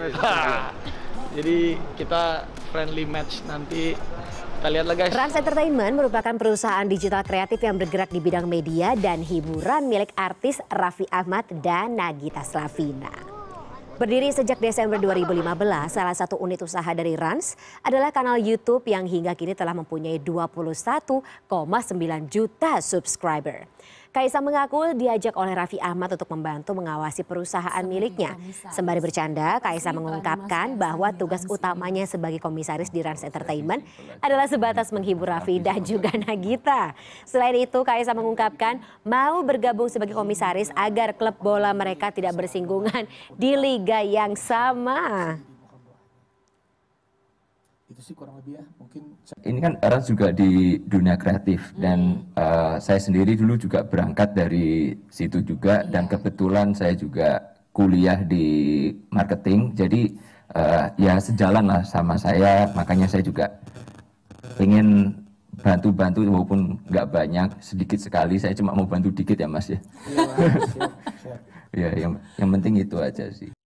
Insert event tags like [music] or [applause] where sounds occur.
[laughs] Jadi kita friendly match nanti kita lihat lah guys. Rans Entertainment merupakan perusahaan digital kreatif yang bergerak di bidang media dan hiburan milik artis Raffi Ahmad dan Nagita Slavina. Berdiri sejak Desember 2015, salah satu unit usaha dari Rans adalah kanal YouTube yang hingga kini telah mempunyai 21,9 juta subscriber. Kaisang mengaku diajak oleh Raffi Ahmad untuk membantu mengawasi perusahaan miliknya. Sembari bercanda, Kaisang mengungkapkan bahwa tugas utamanya sebagai komisaris di Rans Entertainment iya, adalah sebatas menghibur Raffi dan juga [laughs] Nagita. Selain itu, Kaisang mengungkapkan mau bergabung sebagai komisaris agar klub bola mereka tidak bersinggungan di liga yang sama itu sih kurang lebih ya mungkin ini kan Eras juga di dunia kreatif hmm. dan uh, eh, saya sendiri dulu juga berangkat dari situ juga yeah. dan kebetulan saya juga kuliah di marketing jadi uh, ya sejalan lah sama saya makanya saya juga ingin bantu-bantu walaupun nggak banyak sedikit sekali saya cuma mau bantu dikit ya mas ya, iya, [laughs] ya yang yang penting itu aja sih